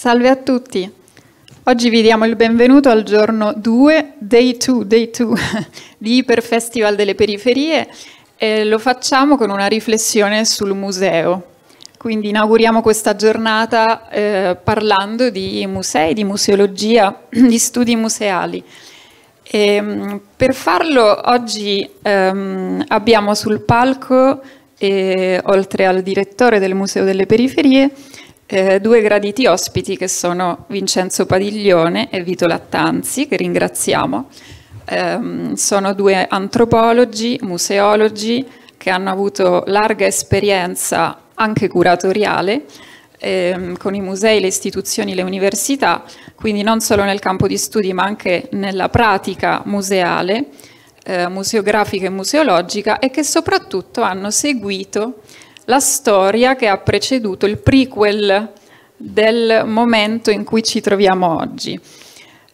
Salve a tutti. Oggi vi diamo il benvenuto al giorno 2, day 2, day 2 di Iperfestival delle Periferie e lo facciamo con una riflessione sul museo. Quindi inauguriamo questa giornata eh, parlando di musei, di museologia, di studi museali. E, ehm, per farlo oggi ehm, abbiamo sul palco, eh, oltre al direttore del Museo delle Periferie, eh, due graditi ospiti che sono Vincenzo Padiglione e Vito Lattanzi, che ringraziamo. Eh, sono due antropologi, museologi, che hanno avuto larga esperienza anche curatoriale eh, con i musei, le istituzioni, le università, quindi non solo nel campo di studi ma anche nella pratica museale, eh, museografica e museologica e che soprattutto hanno seguito la storia che ha preceduto il prequel del momento in cui ci troviamo oggi.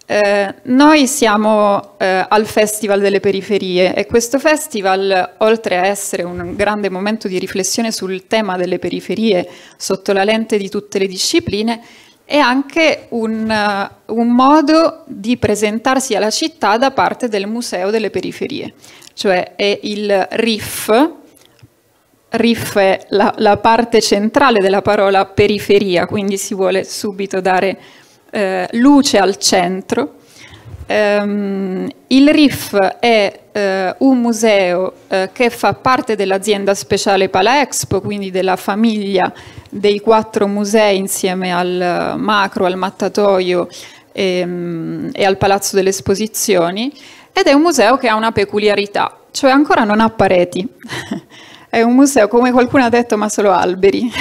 Eh, noi siamo eh, al Festival delle Periferie e questo festival, oltre a essere un grande momento di riflessione sul tema delle periferie sotto la lente di tutte le discipline, è anche un, uh, un modo di presentarsi alla città da parte del Museo delle Periferie, cioè è il RIF, riff è la, la, parte centrale della parola periferia, quindi si vuole subito dare eh, luce al centro. Um, il RIF è uh, un museo uh, che fa parte dell'azienda speciale Palaexpo, quindi della famiglia dei quattro musei insieme al eh, Macro, al Mattatoio e, um, e al Palazzo delle Esposizioni ed è un museo che ha una peculiarità, cioè ancora non ha pareti. È un museo, come qualcuno ha detto, ma solo alberi.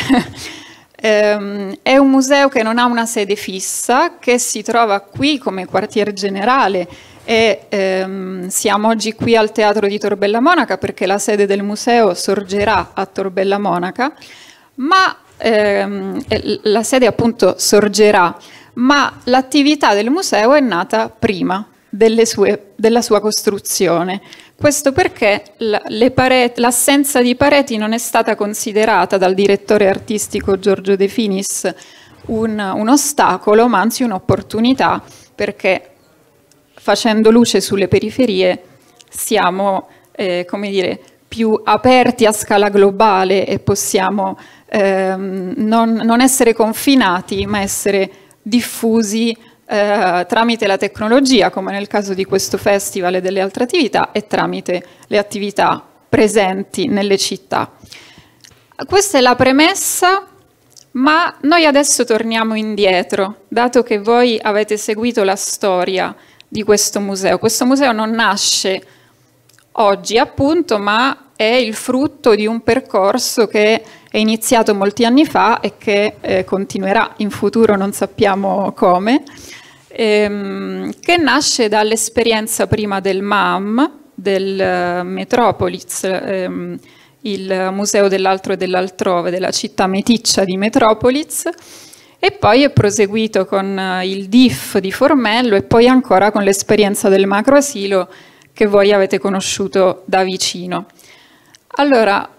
Ehm, è un museo che non ha una sede fissa, che si trova qui come quartier generale e ehm, siamo oggi qui al Teatro di Torbella Monaca perché la sede del museo sorgerà a Torbella Monaca, ma ehm, la sede appunto sorgerà, ma l'attività del museo è nata prima delle sue, della sua costruzione. Questo perché l'assenza di pareti non è stata considerata dal direttore artistico Giorgio De Finis un, un ostacolo, ma anzi un'opportunità, perché facendo luce sulle periferie siamo, eh, come dire, più aperti a scala globale e possiamo ehm, non, non, essere confinati, ma essere diffusi eh, tramite la tecnologia, come nel caso di questo festival e delle altre attività, e tramite le attività presenti nelle città. Questa è la premessa, ma noi adesso torniamo indietro, dato che voi avete seguito la storia di questo museo. Questo museo non nasce oggi, appunto, ma è il frutto di un percorso che è iniziato molti anni fa e che eh, continuerà in futuro, non sappiamo come, ehm, che nasce dall'esperienza prima del MAM, del eh, Metropolis, ehm, il Museo dell'Altro e dell'Altrove della città meticcia di Metropolis, e poi è proseguito con eh, il DIF di Formello e poi ancora con l'esperienza del macroasilo che voi avete conosciuto da vicino. Allora,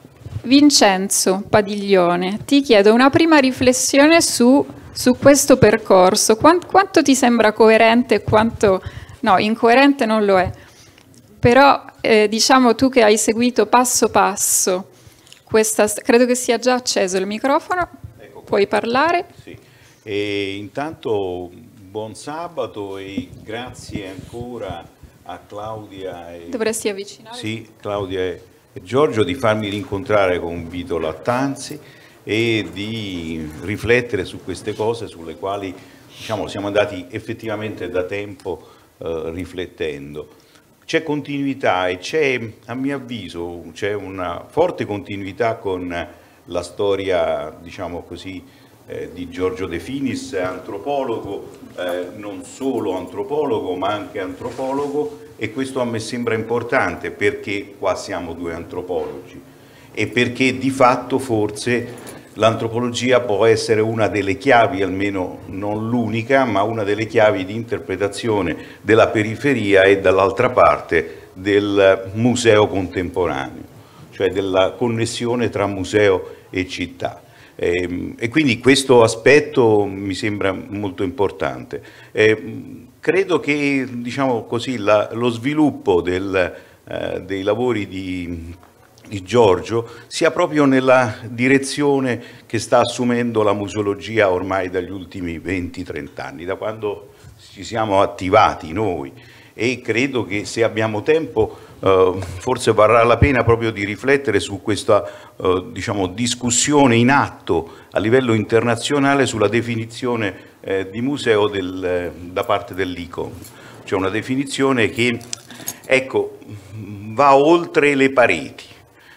Vincenzo Padiglione, ti chiedo una prima riflessione su, su questo percorso. Quanto, quanto ti sembra coerente e quanto... No, incoerente non lo è. Però eh, diciamo tu che hai seguito passo passo questa... Credo che sia già acceso il microfono, ecco puoi parlare. Sì. E intanto buon sabato e grazie ancora a Claudia. E... Dovresti avvicinare. Sì, Claudia. E... Giorgio di farmi rincontrare con Vito Lattanzi e di riflettere su queste cose sulle quali diciamo, siamo andati effettivamente da tempo eh, riflettendo. C'è continuità e c'è, a mio avviso, c'è una forte continuità con la storia, diciamo così, eh, di Giorgio De Finis, antropologo, eh, non solo antropologo ma anche antropologo, e questo a me sembra importante perché qua siamo due antropologi e perché di fatto forse l'antropologia può essere una delle chiavi, almeno non l'unica, ma una delle chiavi di interpretazione della periferia e dall'altra parte del museo contemporaneo, cioè della connessione tra museo e città. E, ehm, e quindi questo aspetto mi sembra molto importante. E, ehm, credo che diciamo così, la, lo sviluppo del, eh, dei lavori di di Giorgio sia proprio nella direzione che sta assumendo la museologia ormai dagli ultimi 20-30 anni, da quando ci siamo attivati noi e credo che se abbiamo tempo eh, forse varrà la pena proprio di riflettere su questa eh, diciamo, discussione in atto a livello internazionale sulla definizione eh, di museo del, eh, da parte dell'ICOM. C'è una definizione che ecco, va oltre le pareti.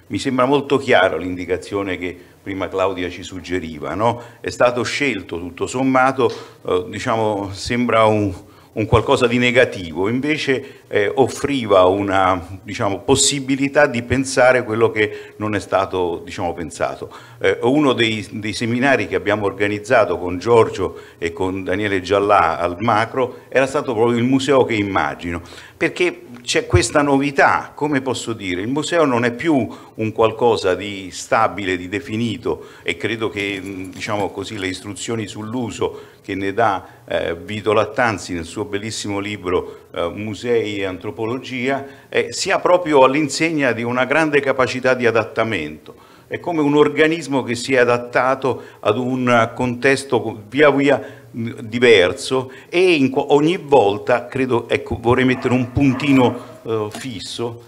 Mi sembra molto chiaro l'indicazione che prima Claudia ci suggeriva, no? è stato scelto tutto sommato, eh, diciamo, sembra un, un qualcosa di negativo, invece eh, offriva una diciamo, possibilità di pensare quello che non è stato diciamo, pensato. Eh, uno dei, dei, seminari che abbiamo organizzato con Giorgio e con Daniele Giallà al Macro era stato proprio il museo che immagino, perché c'è questa novità, come posso dire, il museo non è più un qualcosa di stabile, di definito e credo che diciamo così, le istruzioni sull'uso che ne dà eh, Vito Lattanzi nel suo bellissimo libro eh, Musei e Antropologia eh, sia proprio all'insegna di una grande capacità di adattamento è come un organismo che si è adattato ad un contesto via via diverso e in, ogni volta, credo, ecco, vorrei mettere un puntino eh, fisso,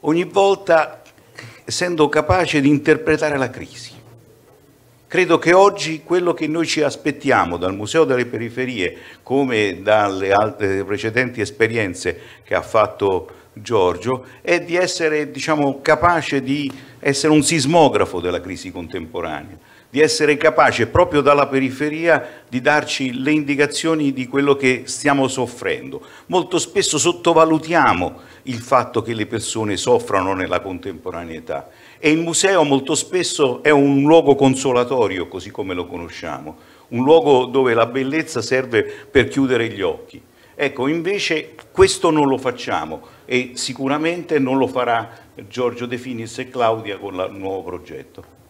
ogni volta essendo capace di interpretare la crisi. Credo che oggi quello che noi ci aspettiamo dal Museo delle Periferie, come dalle altre precedenti esperienze che ha fatto Giorgio, è di essere diciamo, capace di essere un sismografo della crisi contemporanea di essere capace proprio dalla periferia di darci le indicazioni di quello che stiamo soffrendo. Molto spesso sottovalutiamo il fatto che le persone soffrano nella contemporaneità e il museo molto spesso è un luogo consolatorio così come lo conosciamo, un luogo dove la bellezza serve per chiudere gli occhi. Ecco, invece questo non lo facciamo e sicuramente non lo farà Giorgio De Finis e Claudia con il nuovo progetto.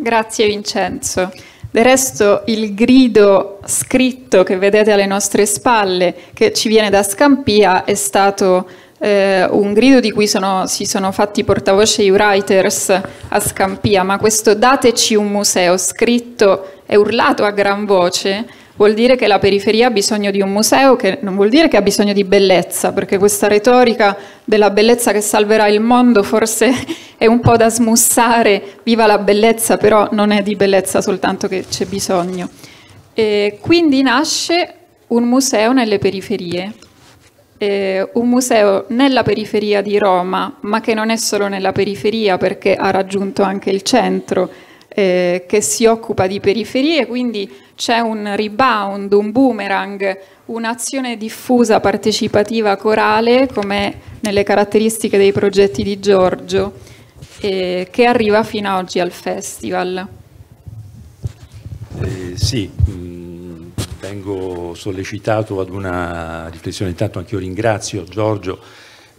Grazie Vincenzo. Del resto il grido scritto che vedete alle nostre spalle, che ci viene da Scampia, è stato eh, un grido di cui sono, si sono fatti portavoce i writers a Scampia, ma questo dateci un museo scritto e urlato a gran voce Vuol dire che la periferia ha bisogno di un museo, che non vuol dire che ha bisogno di bellezza, perché questa retorica della bellezza che salverà il mondo forse è un po' da smussare, viva la bellezza, però non è di bellezza soltanto che c'è bisogno. E quindi nasce un museo nelle periferie, eh, un museo nella periferia di Roma, ma che non è solo nella periferia perché ha raggiunto anche il centro, eh, che si occupa di periferie, quindi c'è un rebound, un boomerang, un'azione diffusa, partecipativa, corale, come nelle caratteristiche dei progetti di Giorgio, eh, che arriva fino ad oggi al festival. Eh, sì, mh, mm, vengo sollecitato ad una riflessione, intanto anche io ringrazio Giorgio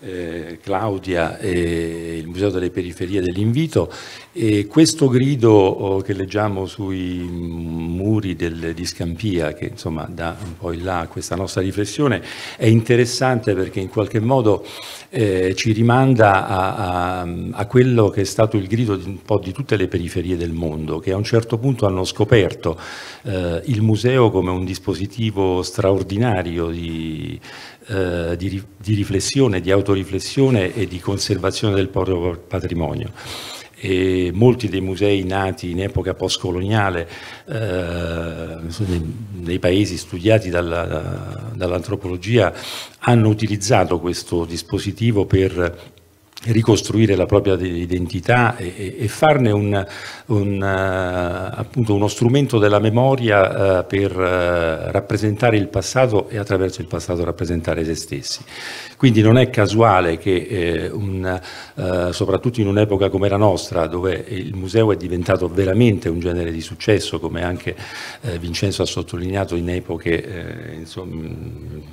eh, Claudia e il Museo delle Periferie dell'Invito e questo grido oh, che leggiamo sui muri del, di Scampia che insomma dà un po' in là questa nostra riflessione è interessante perché in qualche modo eh, ci rimanda a, a, a, quello che è stato il grido di, un po' di tutte le periferie del mondo che a un certo punto hanno scoperto eh, il museo come un dispositivo straordinario di eh, di, di, riflessione, di autoriflessione e di conservazione del proprio patrimonio. E molti dei musei nati in epoca postcoloniale eh, nei paesi studiati dalla, dall'antropologia hanno utilizzato questo dispositivo per ricostruire la propria identità e, e farne un, un, eh, uno strumento della memoria eh, per eh, rappresentare il passato e attraverso il passato rappresentare se stessi. Quindi non è casuale che, un, soprattutto in un'epoca come la nostra, dove il museo è diventato veramente un genere di successo, come anche Vincenzo ha sottolineato in epoche insomma,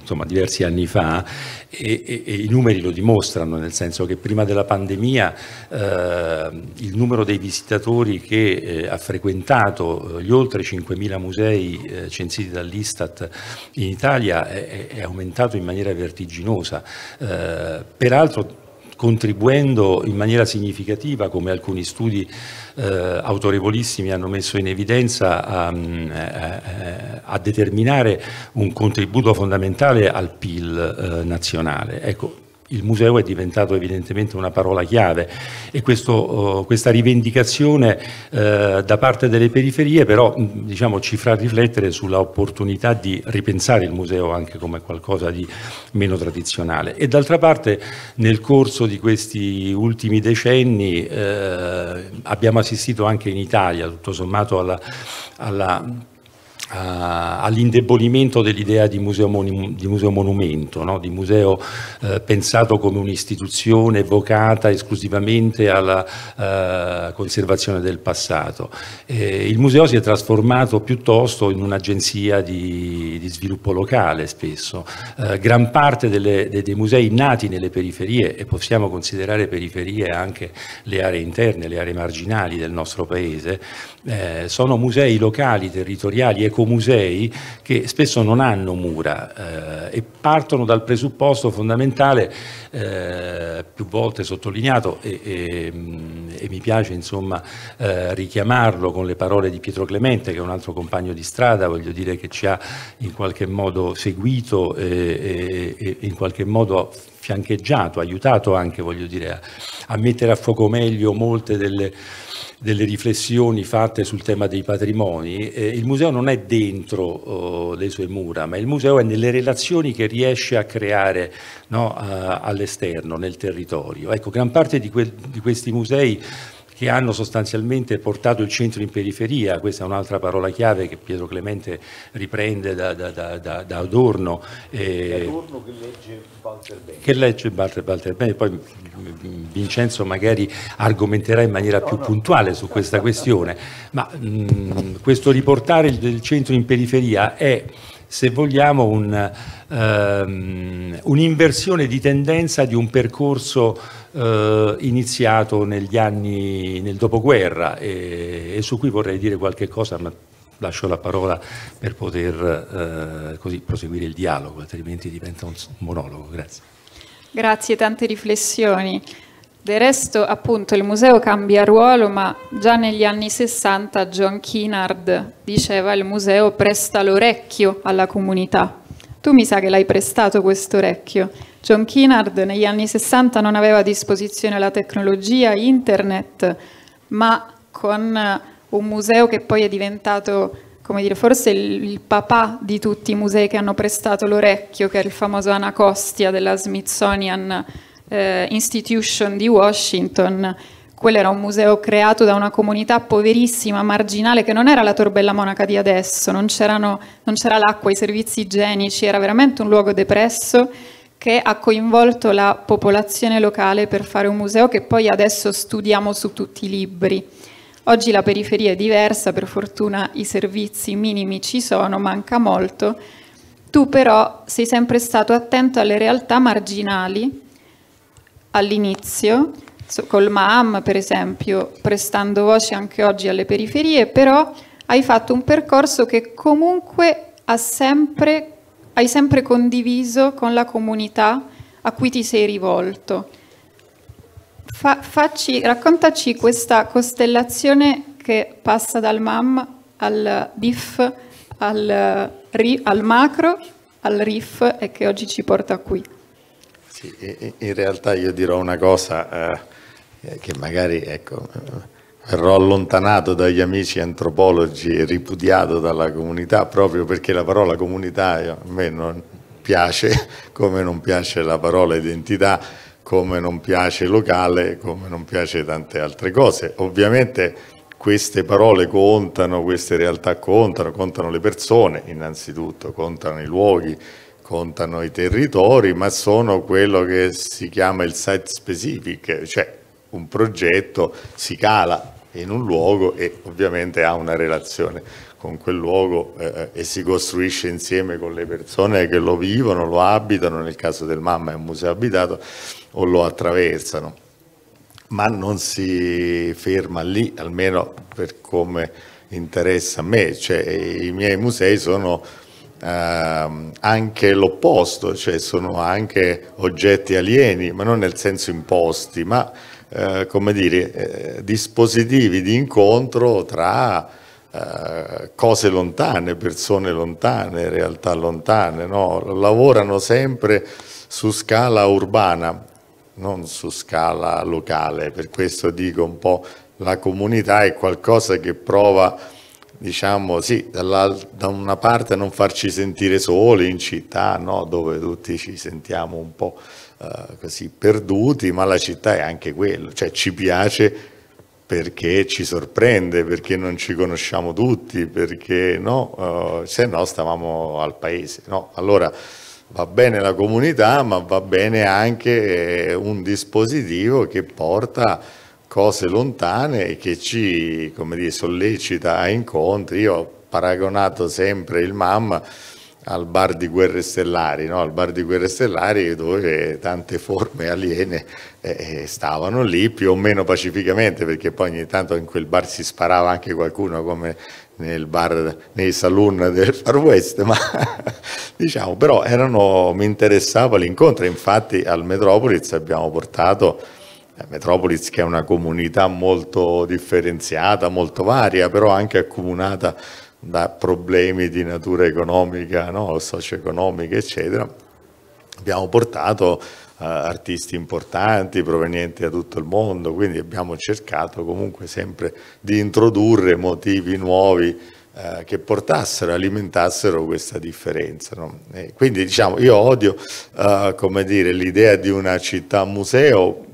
insomma diversi anni fa, e, e, e i numeri lo dimostrano, nel senso che prima prima della pandemia eh, il numero dei visitatori che eh, ha frequentato eh, gli oltre 5.000 musei eh, censiti dall'Istat in Italia è, è aumentato in maniera vertiginosa. Eh, peraltro contribuendo in maniera significativa, come alcuni studi eh, autorevolissimi hanno messo in evidenza, a, a, mm, eh, a, determinare un contributo fondamentale al PIL eh, nazionale. Ecco, il museo è diventato evidentemente una parola chiave e questo, oh, questa rivendicazione eh, da parte delle periferie però diciamo, ci farà riflettere sulla opportunità di ripensare il museo anche come qualcosa di meno tradizionale. E d'altra parte nel corso di questi ultimi decenni eh, abbiamo assistito anche in Italia tutto sommato alla, alla eh, all'indebolimento dell'idea di museo, di museo monumento, no? di museo eh, pensato come un'istituzione vocata esclusivamente alla eh, conservazione del passato. Eh, il museo si è trasformato piuttosto in un'agenzia di, di, sviluppo locale spesso. Eh, gran parte delle, dei, dei musei nati nelle periferie, e possiamo considerare periferie anche le aree interne, le aree marginali del nostro paese, eh, sono musei locali, territoriali, economici, ecomusei che spesso non hanno mura eh, e partono dal presupposto fondamentale, eh, più volte sottolineato e, e, mm, e mi piace insomma, eh, richiamarlo con le parole di Pietro Clemente che è un altro compagno di strada, voglio dire che ci ha in qualche modo seguito e, e in qualche modo fiancheggiato, aiutato anche voglio dire, a, a mettere a fuoco meglio molte delle delle riflessioni fatte sul tema dei patrimoni, eh, il museo non è dentro eh, le sue mura, ma il museo è nelle relazioni che riesce a creare no, all'esterno, nel territorio. Ecco, gran parte di, que di questi musei che hanno sostanzialmente portato il centro in periferia, questa è un'altra parola chiave che Pietro Clemente riprende da, da, da, da Adorno. Eh, Adorno che legge Walter Benjamin. Che legge Walter, Walter Benjamin, poi Vincenzo magari argomenterà in maniera no, più no, puntuale su questa questione, ma mh, mm, questo riportare il, il centro in periferia è se vogliamo, un, um, un'inversione di tendenza di un percorso uh, iniziato negli anni, nel dopoguerra e, e, su cui vorrei dire qualche cosa, ma lascio la parola per poter uh, così proseguire il dialogo, altrimenti diventa un monologo. Grazie. Grazie, tante riflessioni. Del resto, appunto, il museo cambia ruolo, ma già negli anni 60 John Kinnard diceva il museo presta l'orecchio alla comunità. Tu mi sa che l'hai prestato questo orecchio. John Kinnard negli anni 60 non aveva a disposizione la tecnologia, internet, ma con eh, un museo che poi è diventato, come dire, forse il, il papà di tutti i musei che hanno prestato l'orecchio, che è il famoso Anacostia della Smithsonian eh, Institution di Washington. Quello era un museo creato da una comunità poverissima, marginale, che non era la Torbella Monaca di adesso, non, non c'era l'acqua, i servizi igienici, era veramente un luogo depresso che ha coinvolto la popolazione locale per fare un museo che poi adesso studiamo su tutti i libri. Oggi la periferia è diversa, per fortuna i servizi minimi ci sono, manca molto. Tu però sei sempre stato attento alle realtà marginali all'inizio, col Maam per esempio, prestando voce anche oggi alle periferie, però hai fatto un percorso che comunque ha sempre, hai sempre condiviso con la comunità a cui ti sei rivolto. Fa, facci, raccontaci questa costellazione che passa dal MAM al DIF, al, al macro, al RIF e che oggi ci porta qui. In realtà io dirò una cosa eh, che magari ecco, verrò allontanato dagli amici antropologi e ripudiato dalla comunità proprio perché la parola comunità a me non piace come non piace la parola identità, come non piace locale, come non piace tante altre cose. Ovviamente queste parole contano, queste realtà contano, contano le persone innanzitutto, contano i luoghi, contano i territori, ma sono quello che si chiama il site specific, cioè un progetto si cala in un luogo e ovviamente ha una relazione con quel luogo eh, eh, e si costruisce insieme con le persone che lo vivono, lo abitano, nel caso del Mamma è un museo abitato, o lo attraversano. Ma non si ferma lì, almeno per come interessa a me, cioè i miei musei sono Ehm, anche l'opposto, cioè sono anche oggetti alieni, ma non nel senso imposti, ma eh, come dire, eh, dispositivi di incontro tra eh, cose lontane, persone lontane, realtà lontane, no? lavorano sempre su scala urbana, non su scala locale, per questo dico un po' la comunità è qualcosa che prova diciamo sì, da una parte non farci sentire soli in città, no? dove tutti ci sentiamo un po' eh, così perduti, ma la città è anche quello, cioè ci piace perché ci sorprende, perché non ci conosciamo tutti, perché no, eh, se no stavamo al paese. No? Allora va bene la comunità, ma va bene anche eh, un dispositivo che porta cose lontane e che ci dire, sollecita a incontri. Io ho paragonato sempre il MAM al bar di Guerre Stellari, no? al bar di Guerre Stellari dove tante forme aliene eh, eh, stavano lì più o meno pacificamente perché poi ogni tanto in quel bar si sparava anche qualcuno come nel bar, nei saloon del Far West, ma diciamo però erano, mi interessava l'incontro, infatti al Metropolis abbiamo portato eh, Metropolis che è una comunità molto differenziata, molto varia, però anche accomunata da problemi di natura economica, no? socio-economica, eccetera. Abbiamo portato Uh, artisti importanti provenienti da tutto il mondo, quindi abbiamo cercato comunque sempre di introdurre motivi nuovi uh, che portassero, alimentassero questa differenza. No? quindi diciamo, io odio uh, l'idea di una città museo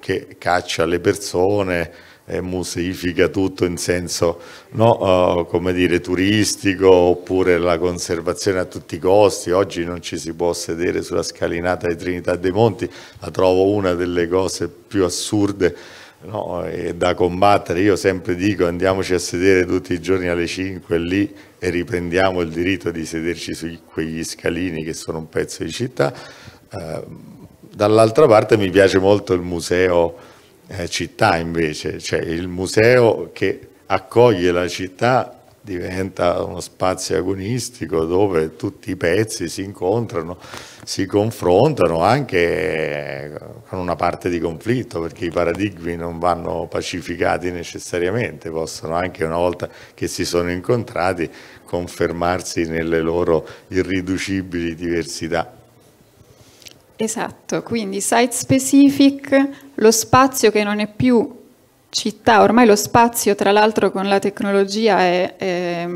che caccia le persone, museifica tutto in senso no, eh, come dire, turistico oppure la conservazione a tutti i costi. Oggi non ci si può sedere sulla scalinata di Trinità dei Monti, la trovo una delle cose più assurde no, da combattere. Io sempre dico andiamoci a sedere tutti i giorni alle 5 lì e riprendiamo il diritto di sederci su quegli scalini che sono un pezzo di città. Eh, Dall'altra parte mi piace molto il museo eh, città invece, cioè il museo che accoglie la città diventa uno spazio agonistico dove tutti i pezzi si incontrano, si confrontano anche eh, con una parte di conflitto perché i paradigmi non vanno pacificati necessariamente, possono anche una volta che si sono incontrati confermarsi nelle loro irriducibili diversità. Esatto, quindi site specific, lo spazio che non è più città, ormai lo spazio tra l'altro con la tecnologia è, è,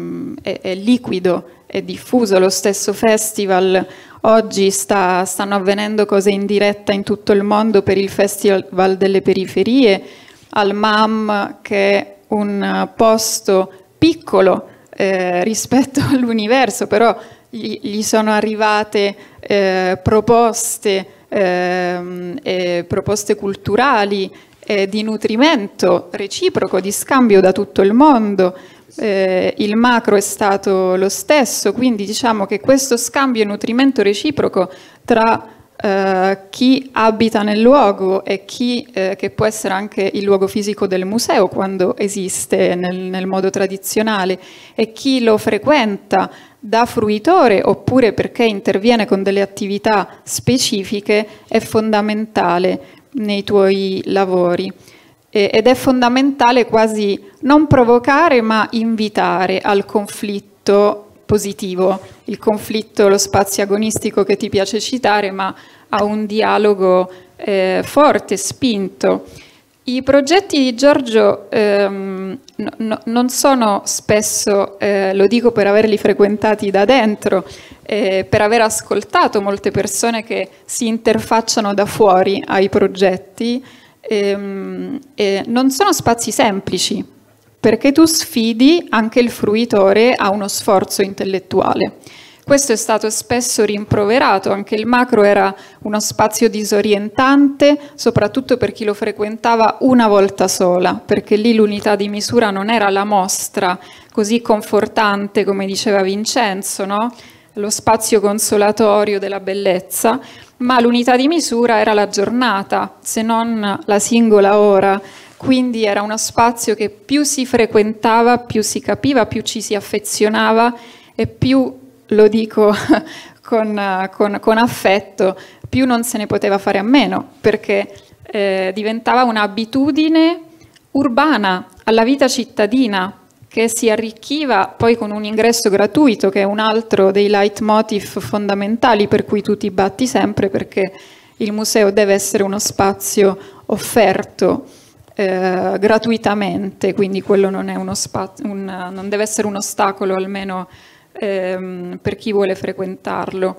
è, è liquido, è diffuso, lo stesso festival oggi sta, stanno avvenendo cose in diretta in tutto il mondo per il festival delle periferie, al MAM che è un posto piccolo eh, rispetto all'universo, però gli sono arrivate eh, proposte, eh, proposte, culturali eh, di nutrimento reciproco, di scambio da tutto il mondo. Eh, il macro è stato lo stesso, quindi diciamo che questo scambio e nutrimento reciproco tra eh, chi abita nel luogo e chi, eh, che può essere anche il luogo fisico del museo quando esiste nel, nel modo tradizionale, e chi lo frequenta, da fruitore oppure perché interviene con delle attività specifiche è fondamentale nei tuoi lavori ed è fondamentale quasi non provocare ma invitare al conflitto positivo, il conflitto, lo spazio agonistico che ti piace citare ma a un dialogo eh, forte, spinto. I progetti di Giorgio ehm, no, no, non sono spesso, eh, lo dico per averli frequentati da dentro, eh, per aver ascoltato molte persone che si interfacciano da fuori ai progetti, ehm, eh, non sono spazi semplici, perché tu sfidi anche il fruitore a uno sforzo intellettuale. Questo è stato spesso rimproverato, anche il macro era uno spazio disorientante, soprattutto per chi lo frequentava una volta sola, perché lì l'unità di misura non era la mostra, così confortante come diceva Vincenzo, no? lo spazio consolatorio della bellezza, ma l'unità di misura era la giornata, se non la singola ora. Quindi era uno spazio che più si frequentava, più si capiva, più ci si affezionava e più lo dico con, con, con affetto, più non se ne poteva fare a meno, perché eh, diventava un'abitudine urbana alla vita cittadina che si arricchiva poi con un ingresso gratuito, che è un altro dei leitmotiv fondamentali per cui tu ti batti sempre, perché il museo deve essere uno spazio offerto eh, gratuitamente, quindi quello non, è uno un, non deve essere un ostacolo almeno ehm, per chi vuole frequentarlo.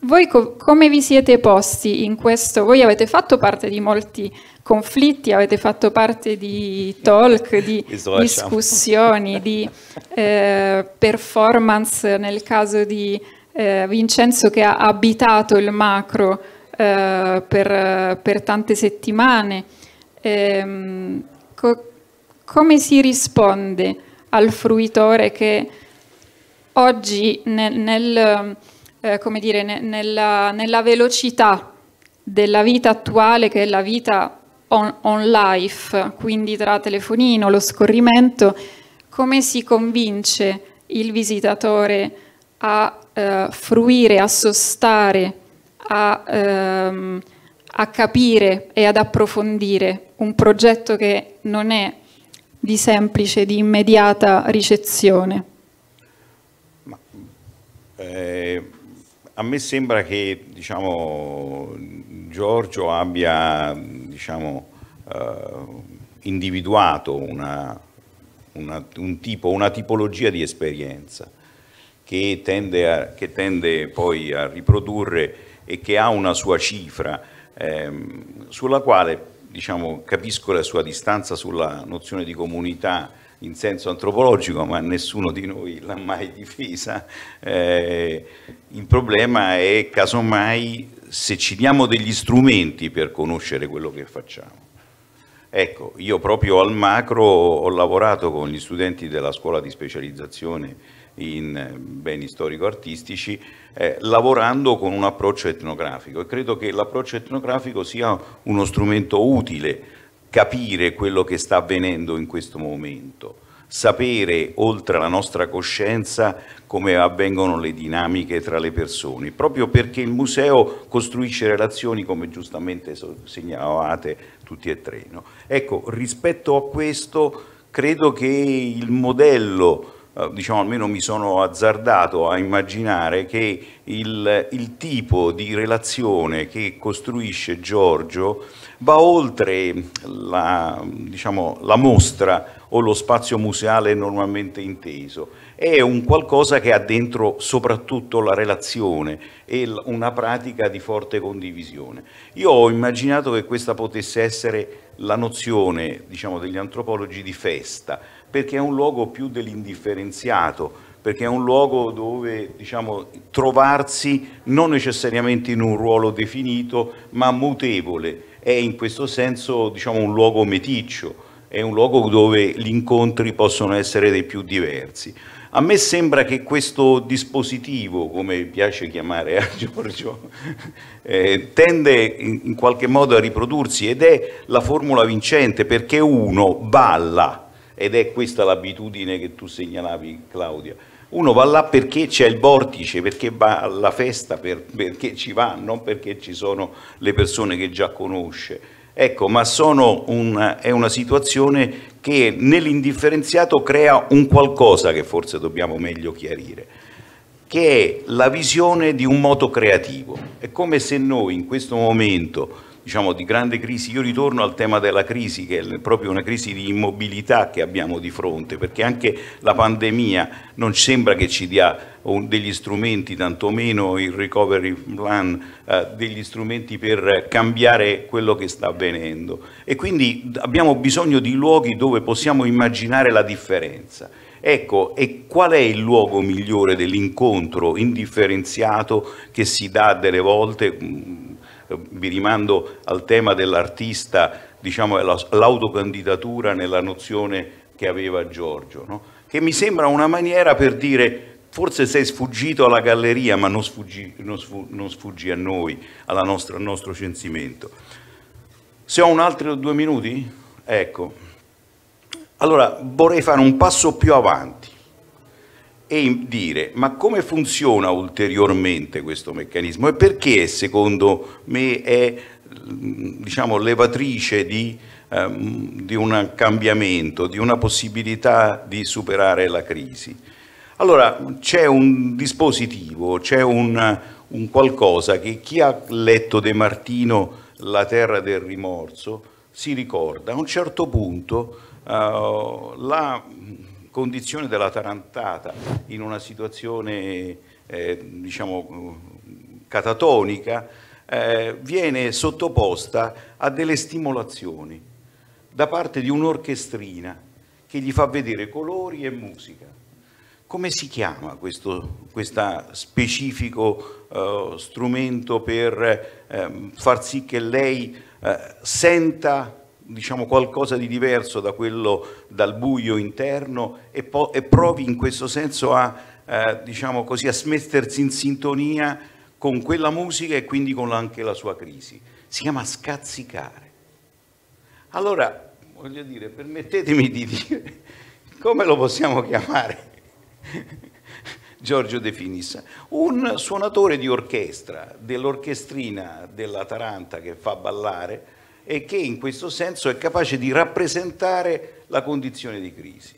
Voi co come vi siete posti in questo? Voi avete fatto parte di molti conflitti, avete fatto parte di talk, di discussioni, di eh, performance nel caso di eh, Vincenzo che ha abitato il macro eh, per, per, tante settimane. Ehm, co come si risponde al fruitore che oggi nel, nel, eh, dire, ne, nella, nella, velocità della vita attuale, che è la vita on, on life, quindi tra telefonino, lo scorrimento, come si convince il visitatore a eh, fruire, a sostare, a, ehm, a capire e ad approfondire un progetto che non è di semplice, di immediata ricezione. Eh, a me sembra che diciamo, Giorgio abbia diciamo, eh, individuato una, una, un tipo, una tipologia di esperienza che tende, a, che tende, poi a riprodurre e che ha una sua cifra ehm, sulla quale diciamo, capisco la sua distanza sulla nozione di comunità in senso antropologico, ma nessuno di noi l'ha mai difesa, eh, il problema è casomai se ci diamo degli strumenti per conoscere quello che facciamo. Ecco, io proprio al macro ho lavorato con gli studenti della scuola di specializzazione in eh, beni storico-artistici, eh, lavorando con un approccio etnografico e credo che l'approccio etnografico sia uno strumento utile capire quello che sta avvenendo in questo momento, sapere oltre alla nostra coscienza come avvengono le dinamiche tra le persone, proprio perché il museo costruisce relazioni come giustamente segnalavate tutti e tre. No? Ecco, rispetto a questo credo che il modello eh, diciamo almeno mi sono azzardato a immaginare che il, il tipo di relazione che costruisce Giorgio va oltre la, diciamo, la mostra o lo spazio museale normalmente inteso, è un qualcosa che ha dentro soprattutto la relazione e una pratica di forte condivisione. Io ho immaginato che questa potesse essere la nozione diciamo, degli antropologi di festa, perché è un luogo più dell'indifferenziato, perché è un luogo dove diciamo, trovarsi non necessariamente in un ruolo definito, ma mutevole, è in questo senso diciamo, un luogo meticcio, è un luogo dove gli incontri possono essere dei più diversi. A me sembra che questo dispositivo, come piace chiamare eh, a Giorgio, eh, tende in qualche modo a riprodursi ed è la formula vincente perché uno balla, ed è questa l'abitudine che tu segnalavi Claudia, uno va là perché c'è il vortice, perché va alla festa, per, perché ci va, non perché ci sono le persone che già conosce. Ecco, ma una, è una situazione che nell'indifferenziato crea un qualcosa che forse dobbiamo meglio chiarire, che è la visione di un moto creativo. È come se noi in questo momento diciamo, di grande crisi, io ritorno al tema della crisi, che è proprio una crisi di immobilità che abbiamo di fronte, perché anche la pandemia non sembra che ci dia degli strumenti, tantomeno il recovery plan, eh, degli strumenti per cambiare quello che sta avvenendo. E quindi abbiamo bisogno di luoghi dove possiamo immaginare la differenza. Ecco, e qual è il luogo migliore dell'incontro indifferenziato che si dà delle volte mm, vi eh, rimando al tema dell'artista, diciamo, l'autocandidatura nella nozione che aveva Giorgio, no? che mi sembra una maniera per dire forse sei sfuggito alla galleria ma non sfuggi, non sfuggi, non sfuggi a noi, nostra, al nostro censimento. Se ho un altro due minuti? Ecco. Allora vorrei fare un passo più avanti e dire ma come funziona ulteriormente questo meccanismo e perché secondo me è mm, diciamo, levatrice di, ehm, di un cambiamento, di una possibilità di superare la crisi. Allora c'è un dispositivo, c'è un, un qualcosa che chi ha letto De Martino La terra del rimorso si ricorda, a un certo punto Uh, la condizione della tarantata in una situazione eh, diciamo catatonica eh, viene sottoposta a delle stimolazioni da parte di un'orchestrina che gli fa vedere colori e musica. Come si chiama questo specifico eh, strumento per eh, far sì che lei eh, senta diciamo, qualcosa di diverso da quello dal buio interno e, po- e provi in questo senso a, eh, diciamo così, a smettersi in sintonia con quella musica e quindi con anche la sua crisi. Si chiama scazzicare. Allora, voglio dire, permettetemi di dire come lo possiamo chiamare Giorgio De Finis, un suonatore di orchestra, dell'orchestrina della Taranta che fa ballare, e che in questo senso è capace di rappresentare la condizione di crisi.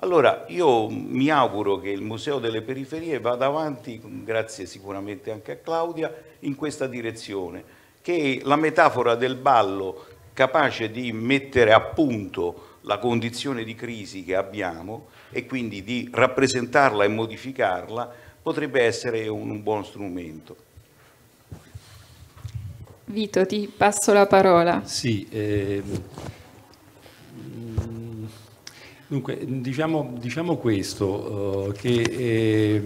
Allora io mi auguro che il Museo delle Periferie vada avanti, grazie sicuramente anche a Claudia, in questa direzione, che la metafora del ballo capace di mettere a punto la condizione di crisi che abbiamo e quindi di rappresentarla e modificarla potrebbe essere un buon strumento. Vito, ti passo la parola. Sì, eh, dunque, diciamo, diciamo questo, eh, che eh,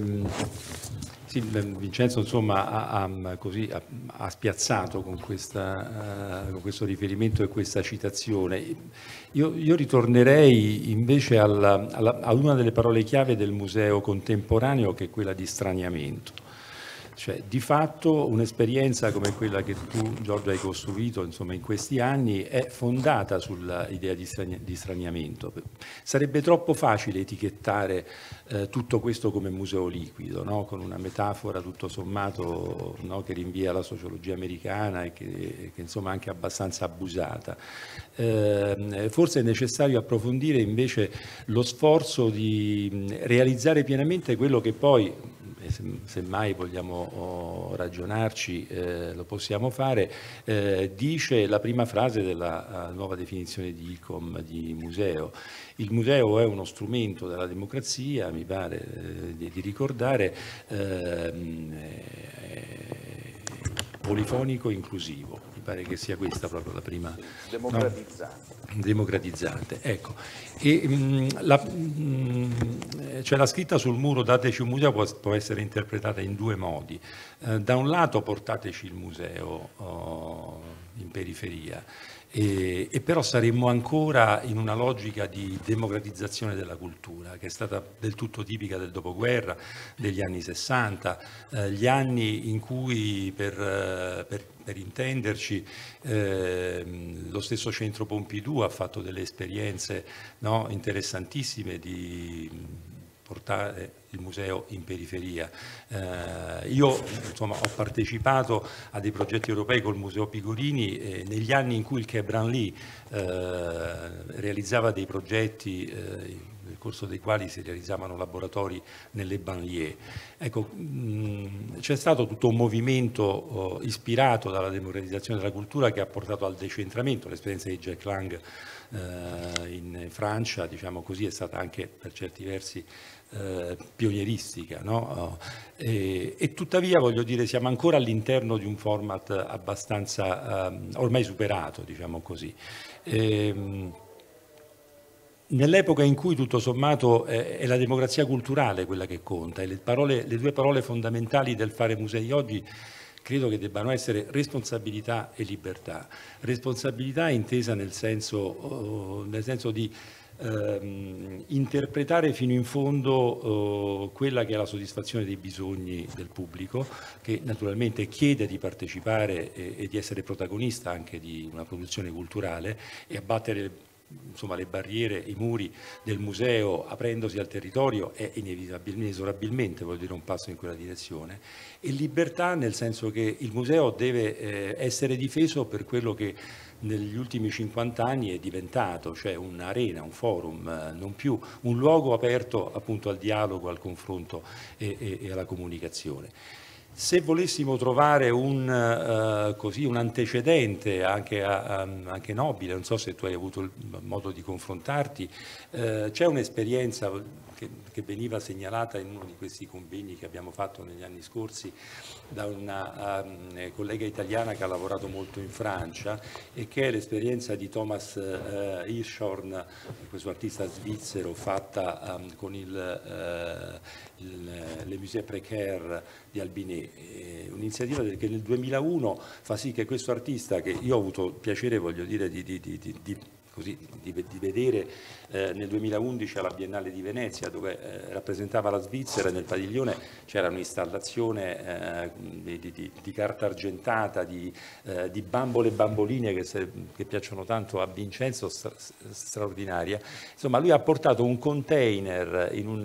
sì, Vincenzo insomma, ha, ha, così, ha, ha spiazzato con, questa, eh, con, questo riferimento e questa citazione. Io, io ritornerei invece alla, alla, a una delle parole chiave del museo contemporaneo che è quella di straniamento. Cioè, di fatto un'esperienza come quella che tu, Giorgio, hai costruito insomma, in questi anni è fondata sull'idea di, strani- di straniamento. Sarebbe troppo facile etichettare eh, tutto questo come museo liquido, no? con una metafora tutto sommato no? che rinvia alla sociologia americana e che, che insomma anche abbastanza abusata. Eh, forse è necessario approfondire invece lo sforzo di realizzare pienamente quello che poi se, se mai vogliamo oh, ragionarci eh, lo possiamo fare, eh, dice la prima frase della eh, nuova definizione di ICOM di museo. Il museo è uno strumento della democrazia, mi pare eh, di, di, ricordare, ehm, eh, polifonico inclusivo pare che sia questa proprio la prima. Democratizzate. No? Democratizzate, ecco. E, mh, la, mh, cioè la, scritta sul muro dateci un museo può, può essere interpretata in due modi. Eh, da un lato portateci il museo oh, in periferia, e, e, però saremmo ancora in una logica di democratizzazione della cultura che è stata del tutto tipica del dopoguerra, degli anni 60, eh, gli anni in cui per, eh, per per intenderci, ehm, lo stesso centro Pompidou ha fatto delle esperienze no, interessantissime di portare il museo in periferia. Eh, io insomma, ho partecipato a dei progetti europei col Museo Pigorini eh, negli anni in cui il Kebran Lee eh, realizzava dei progetti eh, nel corso dei quali si realizzavano laboratori nelle banlieue. Ecco, c'è stato tutto un movimento oh, ispirato dalla democratizzazione della cultura che ha portato al decentramento, l'esperienza di Jack Lang eh, in Francia diciamo così, è stata anche per certi versi eh, pionieristica. No? Oh, e, e, tuttavia, voglio dire, siamo ancora all'interno di un format abbastanza eh, ormai superato, diciamo così. E, ehm, Nell'epoca in cui tutto sommato è la democrazia culturale quella che conta e le, parole, le, due parole fondamentali del fare musei oggi credo che debbano essere responsabilità e libertà. Responsabilità intesa nel senso, oh, nel senso di ehm, interpretare fino in fondo eh, quella che è la soddisfazione dei bisogni del pubblico che naturalmente chiede di partecipare e, e di essere protagonista anche di una produzione culturale e abbattere insomma, le barriere, i muri del museo aprendosi al territorio è inesorabilmente dire, un passo in quella direzione e libertà nel senso che il museo deve eh, essere difeso per quello che negli ultimi 50 anni è diventato, cioè un'arena, un forum, eh, non più un luogo aperto appunto al dialogo, al confronto e, e, e alla comunicazione. Se volessimo trovare un, uh, così, un antecedente anche, a, um, anche, nobile, non so se tu hai avuto il modo di confrontarti, uh, c'è un'esperienza che, che, veniva segnalata in uno di questi convegni che abbiamo fatto negli anni scorsi da una um, collega italiana che ha lavorato molto in Francia e che è l'esperienza di Thomas uh, Hirschhorn, questo artista svizzero, fatta um, con il, uh, il, le Musée Précaire di Albinet, eh, un'iniziativa che nel 2001 fa sì che questo artista, che io ho avuto piacere voglio dire di, di, di, di così, di, di vedere eh, nel 2011 alla Biennale di Venezia dove eh, rappresentava la Svizzera nel padiglione c'era un'installazione eh, di, di, di, carta argentata, eh, di, bambole e bamboline che, se, che, piacciono tanto a Vincenzo, stra, straordinaria. Insomma lui ha portato un container in un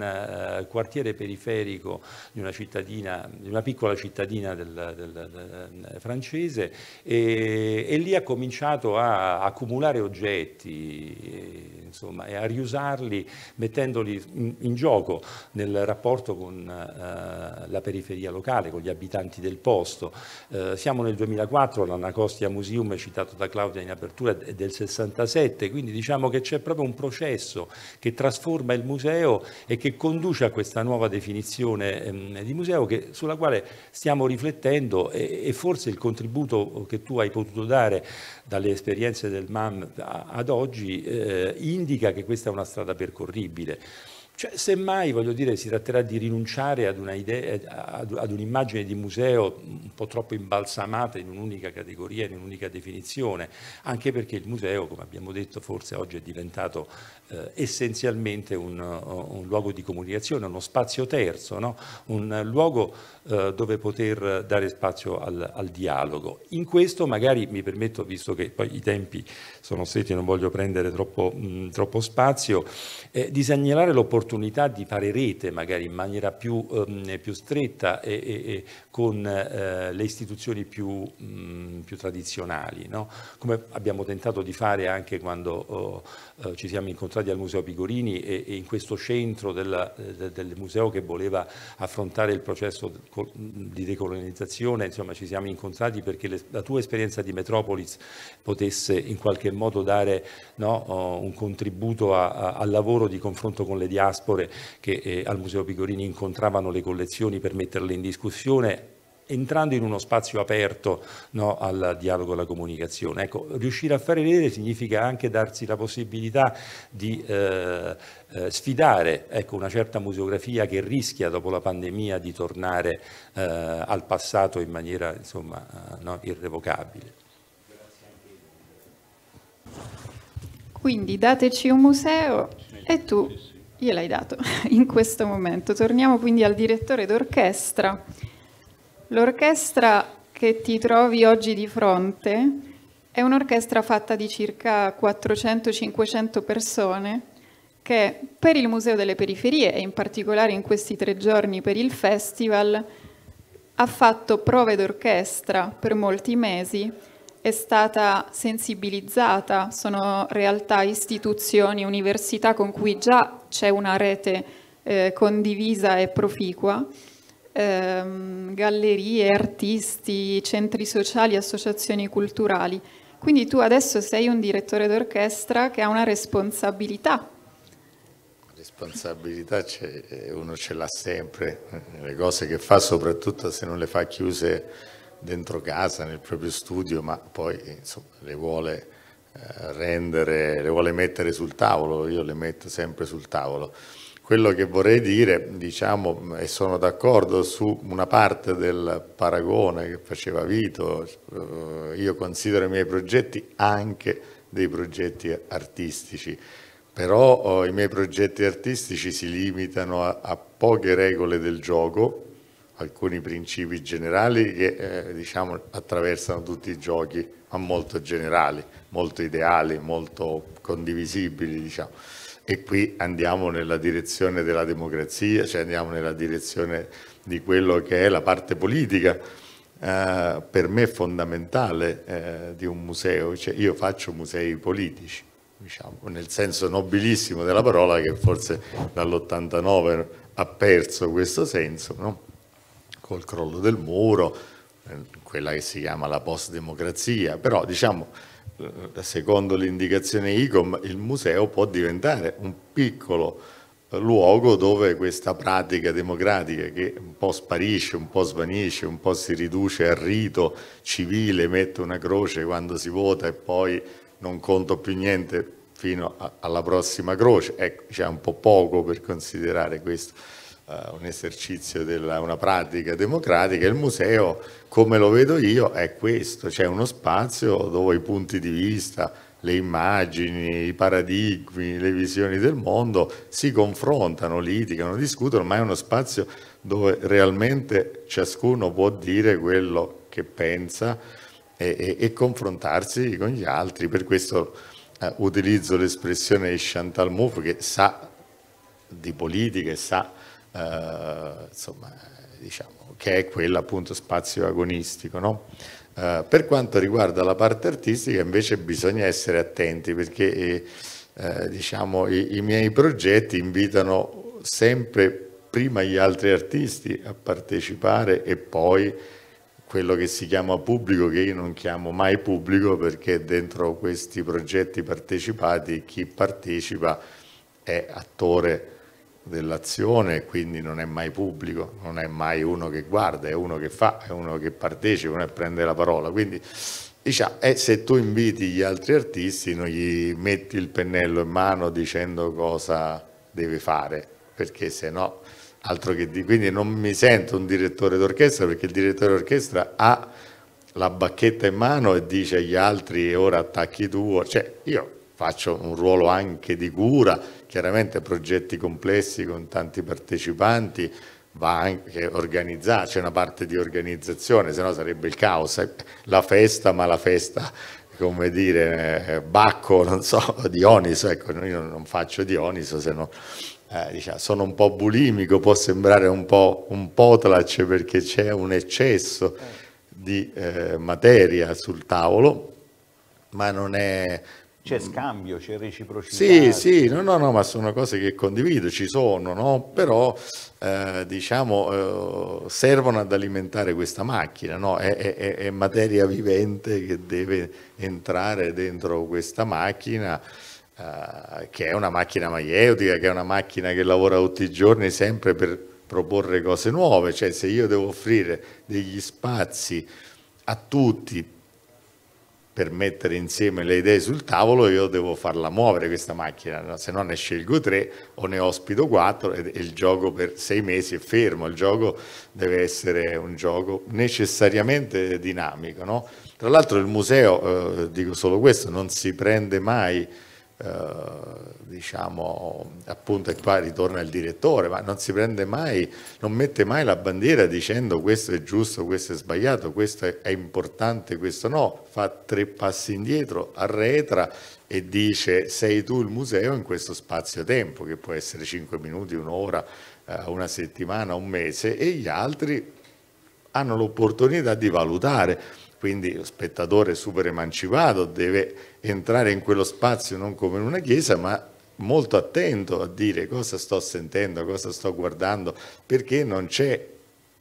uh, quartiere periferico di una, cittadina, di una piccola cittadina del, del, del, eh, francese e, e lì ha cominciato a accumulare oggetti aspetti e, insomma, e a riusarli mettendoli in, in gioco nel rapporto con eh, la periferia locale, con gli abitanti del posto. Eh, siamo nel 2004, l'Anacostia Museum citato da Claudia in apertura è del 67, quindi diciamo che c'è proprio un processo che trasforma il museo e che conduce a questa nuova definizione ehm, di museo che, sulla quale stiamo riflettendo e, e forse il contributo che tu hai potuto dare dalle esperienze del MAM ad ad oggi eh, indica che questa è una strada percorribile. Cioè, semmai, voglio dire, si tratterà di rinunciare eh, ad, un'immagine di museo un po' troppo imbalsamata in un'unica categoria, in un'unica definizione, anche perché il museo, come abbiamo detto, forse oggi è diventato eh, essenzialmente un, un, luogo di comunicazione, uno spazio terzo, no? un luogo eh, dove poter dare spazio al, al, dialogo. In questo magari mi permetto, visto che poi i tempi sono stretti e non voglio prendere troppo, mh, mm, troppo spazio, eh, di segnalare l'opportunità di fare rete magari in maniera più, ehm, più stretta e, e, e con eh, le istituzioni più, mh, mm, più tradizionali, no? come abbiamo tentato di fare anche quando oh, eh, ci siamo incontrati al Museo Pigorini e, e in questo centro del, eh, del, del museo che voleva affrontare il processo di decolonizzazione, insomma ci siamo incontrati perché le, la tua esperienza di Metropolis potesse in qualche modo dare no, un contributo a, a, al lavoro di confronto con le diaspore che eh, al Museo Picorini incontravano le collezioni per metterle in discussione entrando in uno spazio aperto no, al dialogo e alla comunicazione. Ecco, riuscire a fare vedere significa anche darsi la possibilità di eh, eh, sfidare ecco, una certa museografia che rischia dopo la pandemia di tornare eh, al passato in maniera insomma, eh, no, irrevocabile. Quindi dateci un museo e tu gliel'hai dato in questo momento. Torniamo quindi al direttore d'orchestra. L'orchestra che ti trovi oggi di fronte è un'orchestra fatta di circa 400-500 persone che per il Museo delle Periferie e in particolare in questi tre giorni per il festival ha fatto prove d'orchestra per molti mesi, è stata sensibilizzata, sono realtà, istituzioni, università con cui già c'è una rete eh, condivisa e proficua ehm, gallerie, artisti, centri sociali, associazioni culturali. Quindi tu adesso sei un direttore d'orchestra che ha una responsabilità. Responsabilità eh, uno ce l'ha sempre, eh, le cose che fa soprattutto se non le fa chiuse dentro casa, nel proprio studio, ma poi insomma, le vuole eh, rendere, le vuole mettere sul tavolo, io le metto sempre sul tavolo. Quello che vorrei dire, diciamo, e sono d'accordo su una parte del paragone che faceva Vito, eh, io considero i miei progetti anche dei progetti artistici, però oh, i miei progetti artistici si limitano a, a, poche regole del gioco, alcuni principi generali che eh, diciamo, attraversano tutti i giochi, ma molto generali, molto ideali, molto condivisibili. Diciamo e qui andiamo nella direzione della democrazia, cioè andiamo nella direzione di quello che è la parte politica, eh, per me fondamentale eh, di un museo, cioè io faccio musei politici, diciamo, nel senso nobilissimo della parola che forse dall'89 ha perso questo senso, no? col crollo del muro, eh, quella che si chiama la post-democrazia, però diciamo eh, secondo l'indicazione ICOM, il museo può diventare un piccolo eh, luogo dove questa pratica democratica che un po' sparisce, un po' svanisce, un po' si riduce al rito civile, mette una croce quando si vota e poi non conto più niente fino alla prossima croce, ecco, c'è un po' poco per considerare questo. Eh, un esercizio, della, una pratica democratica, il museo, come lo vedo io, è questo, cioè uno spazio dove i punti di vista, le immagini, i paradigmi, le visioni del mondo si confrontano, litigano, discutono, ma è uno spazio dove realmente ciascuno può dire quello che pensa e, e, e confrontarsi con gli altri. Per questo eh, utilizzo l'espressione di Chantal Mouffe che sa di politica e sa eh, insomma, diciamo, che è quella appunto spazio agonistico. No? Eh, per quanto riguarda la parte artistica invece bisogna essere attenti perché eh, diciamo, i, i miei progetti invitano sempre prima gli altri artisti a partecipare e poi quello che si chiama pubblico, che io non chiamo mai pubblico perché dentro questi progetti partecipati chi partecipa è attore dell'azione, quindi non è mai pubblico, non è mai uno che guarda, è uno che fa, è uno che partecipa, uno che prende la parola. Quindi diciamo, eh, se tu inviti gli altri artisti non gli metti il pennello in mano dicendo cosa deve fare, perché se no altro che di... Quindi non mi sento un direttore d'orchestra perché il direttore d'orchestra ha la bacchetta in mano e dice agli altri ora attacchi tu, cioè io faccio un ruolo anche di cura chiaramente progetti complessi con tanti partecipanti, va anche organizzata, c'è una parte di organizzazione, se no sarebbe il caos, la festa, ma la festa, come dire, Bacco, non so, Dioniso, ecco, io non faccio Dioniso, se no eh, diciamo, sono un po' bulimico, può sembrare un po' un potlac perché c'è un eccesso di eh, materia sul tavolo, ma non è, c'è scambio, c'è reciprocità. Sì, sì, no, no, no, ma sono cose che condivido, ci sono, no? però eh, diciamo, eh, servono ad alimentare questa macchina, no? è, è, è, materia vivente che deve entrare dentro questa macchina. Eh, che è una macchina maieutica, che è una macchina che lavora tutti i giorni sempre per proporre cose nuove, cioè se io devo offrire degli spazi a tutti per mettere insieme le idee sul tavolo io devo farla muovere questa macchina, se no ne scelgo tre o ne ospito quattro e, il gioco per sei mesi è fermo, il gioco deve essere un gioco necessariamente dinamico. No? Tra l'altro il museo, eh, dico solo questo, non si prende mai eh, diciamo appunto e qua ritorna il direttore ma non si prende mai non mette mai la bandiera dicendo questo è giusto questo è sbagliato questo è importante questo no fa tre passi indietro arretra e dice sei tu il museo in questo spazio tempo che può essere 5 minuti un'ora eh, una settimana un mese e gli altri hanno l'opportunità di valutare quindi lo spettatore super emancipato deve entrare in quello spazio non come in una chiesa ma molto attento a dire cosa sto sentendo, cosa sto guardando, perché non c'è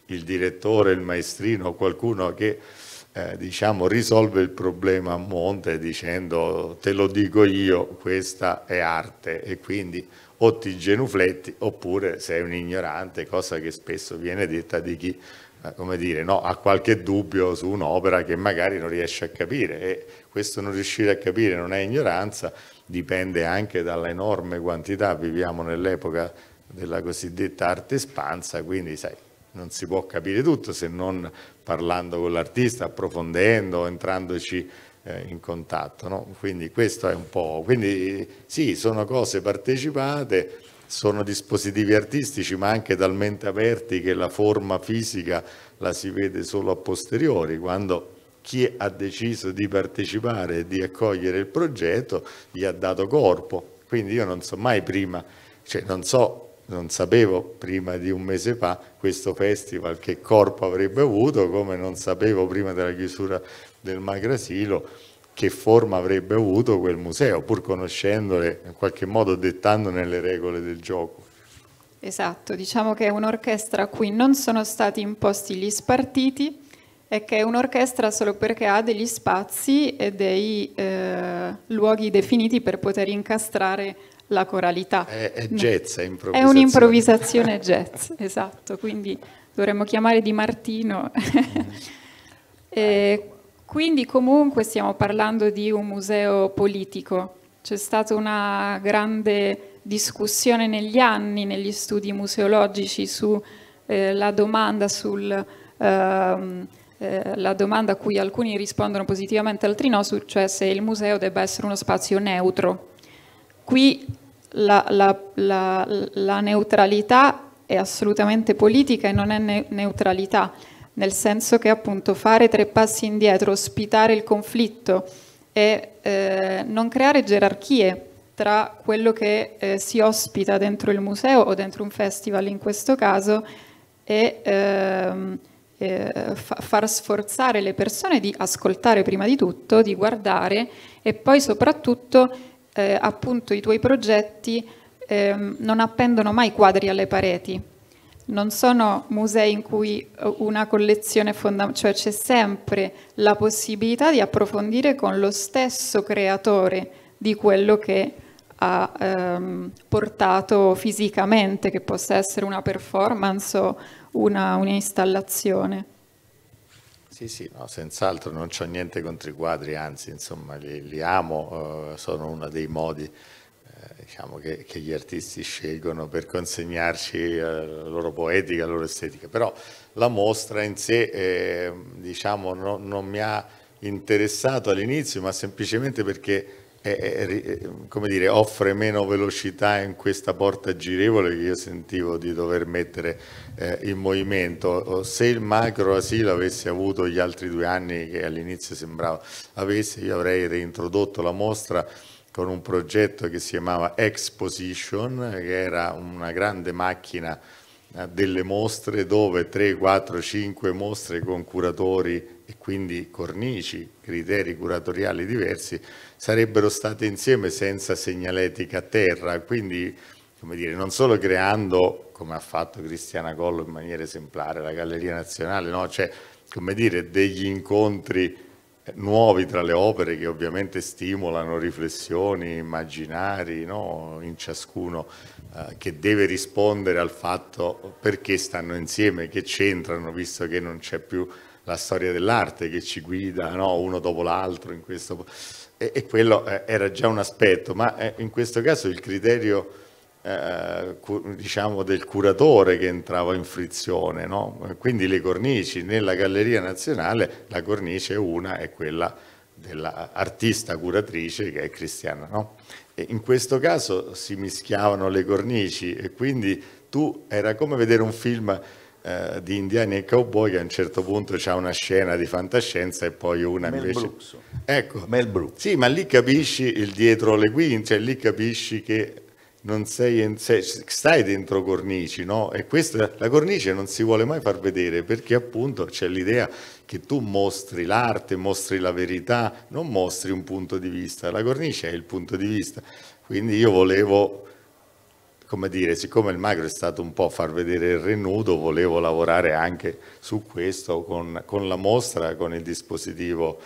il direttore, il maestrino, qualcuno che eh, diciamo, risolve il problema a monte dicendo te lo dico io, questa è arte e quindi o ti genufletti oppure sei un ignorante, cosa che spesso viene detta di chi eh, come dire, no, ha qualche dubbio su un'opera che magari non riesce a capire e questo non riuscire a capire non è ignoranza, dipende anche dall'enorme quantità, viviamo nell'epoca della cosiddetta arte espansa, quindi sai, non si può capire tutto se non parlando con l'artista, approfondendo, entrandoci eh, in contatto, no? quindi questo è un po', quindi sì, sono cose partecipate, sono dispositivi artistici ma anche talmente aperti che la forma fisica la si vede solo a posteriori, quando chi ha deciso di partecipare e di accogliere il progetto gli ha dato corpo. Quindi io non so mai prima, cioè non so non sapevo prima di un mese fa questo festival che corpo avrebbe avuto, come non sapevo prima della chiusura del Magrasilo che forma avrebbe avuto quel museo, pur conoscendole in qualche modo, dettandone le regole del gioco. Esatto, diciamo che è un'orchestra a cui non sono stati imposti gli spartiti e che è un'orchestra solo perché ha degli spazi e dei eh, luoghi definiti per poter incastrare la coralità. È, è jazz, è improvvisazione. È un'improvvisazione jazz, esatto, quindi dovremmo chiamare Di Martino. Mm. e, quindi comunque stiamo parlando di un museo politico. C'è stata una grande discussione negli anni, negli studi museologici, sulla eh, domanda sul... Ehm, eh, la domanda a cui alcuni rispondono positivamente, altri no, cioè se il museo debba essere uno spazio neutro. Qui la, la, la, la neutralità è assolutamente politica e non è ne neutralità, nel senso che appunto fare tre passi indietro, ospitare il conflitto e eh, non creare gerarchie tra quello che eh, si ospita dentro il museo o dentro un festival in questo caso e ehm, eh, fa far sforzare le persone di ascoltare prima di tutto, di guardare e poi soprattutto eh, appunto i tuoi progetti ehm, non appendono mai quadri alle pareti, non sono musei in cui eh, una collezione fondamentale, cioè c'è sempre la possibilità di approfondire con lo stesso creatore di quello che ha ehm, portato fisicamente, che possa essere una performance o una, un'installazione. Sì, sì, no, senz'altro non c'ho niente contro i quadri, anzi, insomma, li, li amo, eh, sono uno dei modi eh, diciamo, che, che, gli artisti scelgono per consegnarci eh, la loro poetica, la loro estetica, però la mostra in sé eh, diciamo, no, non mi ha interessato all'inizio, ma semplicemente perché è, eh, è, dire, offre meno velocità in questa porta girevole che io sentivo di dover mettere eh, in movimento. Se il macro asilo avesse avuto gli altri due anni che all'inizio sembrava avesse, io avrei reintrodotto la mostra con un progetto che si chiamava Exposition, che era una grande macchina eh, delle mostre dove 3, 4, 5 mostre con curatori e quindi cornici, criteri curatoriali diversi, sarebbero state insieme senza segnaletica a terra, quindi come dire, non solo creando, come ha fatto Cristiana Collo in maniera esemplare, la Galleria Nazionale, no? cioè, come dire, degli incontri eh, nuovi tra le opere che ovviamente stimolano riflessioni, immaginari no? in ciascuno eh, che deve rispondere al fatto perché stanno insieme, che c'entrano, visto che non c'è più la storia dell'arte che ci guida no? uno dopo l'altro in questo... E, e quello eh, era già un aspetto, ma eh, in questo caso il criterio eh, diciamo del curatore che entrava in frizione, no? quindi le cornici nella Galleria Nazionale, la cornice una è quella dell'artista curatrice che è Cristiana. No? in questo caso si mischiavano le cornici e quindi tu era come vedere un film eh, di indiani e cowboy che a un certo punto c'è una scena di fantascienza e poi una Mel invece... Brooks. Ecco. Mel Brooks. Sì, ma lì capisci il dietro le quinte, cioè lì capisci che non sei, sei, stai dentro cornici, no? E questa, la cornice non si vuole mai far vedere perché appunto c'è l'idea che tu mostri l'arte, mostri la verità, non mostri un punto di vista, la cornice è il punto di vista. Quindi io volevo, come dire, siccome il magro è stato un po' far vedere il renudo, volevo lavorare anche su questo con, con la mostra, con il dispositivo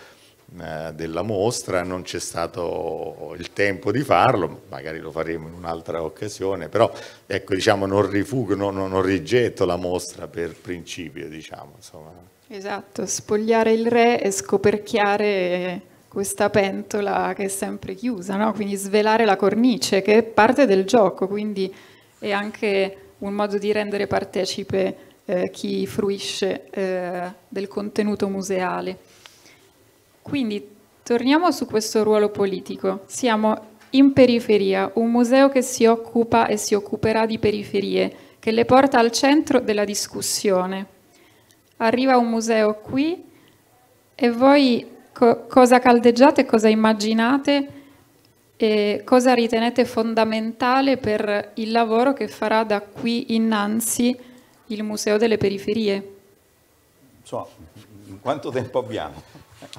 eh, della mostra, non c'è stato il tempo di farlo, magari lo faremo in un'altra occasione, però ecco, diciamo, non rifugo, non, non, rigetto la mostra per principio, diciamo, Esatto, spogliare il re e scoperchiare questa pentola che è sempre chiusa, no? quindi svelare la cornice che è parte del gioco, quindi è anche un modo di rendere partecipe eh, chi fruisce eh, del contenuto museale. Quindi torniamo su questo ruolo politico. Siamo in periferia, un museo che si occupa e si occuperà di periferie, che le porta al centro della discussione. Arriva un museo qui e voi co cosa caldeggiate, cosa immaginate e cosa ritenete fondamentale per il lavoro che farà da qui innanzi il Museo delle Periferie? Insomma, quanto tempo abbiamo?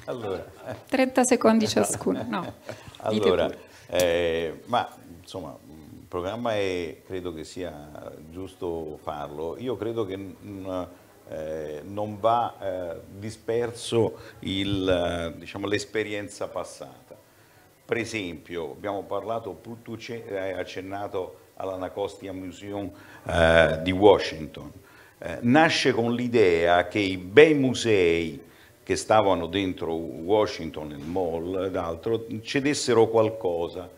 Allora, 30 secondi ciascuno. No, allora, eh, ma insomma, il programma è, credo che sia giusto farlo. Io credo che mh, eh, non va eh, disperso diciamo, l'esperienza diciamo, passata. Per esempio, abbiamo parlato, tu eh, hai accennato all'Anacostia Museum eh, di Washington. Eh, nasce con l'idea che i bei musei che stavano dentro Washington, il mall ed altro, cedessero qualcosa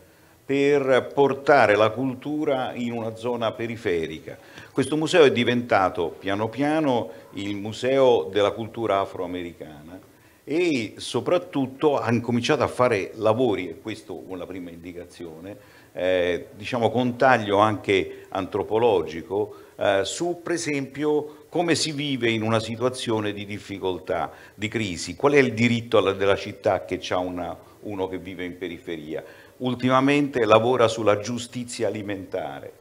per portare la cultura in una zona periferica. Questo museo è diventato piano piano il museo della cultura afroamericana e soprattutto ha incominciato a fare lavori, e questa è la prima indicazione, eh, diciamo con taglio anche antropologico, eh, su per esempio come si vive in una situazione di difficoltà, di crisi, qual è il diritto alla, della città che ha uno che vive in periferia. Ultimamente lavora sulla giustizia alimentare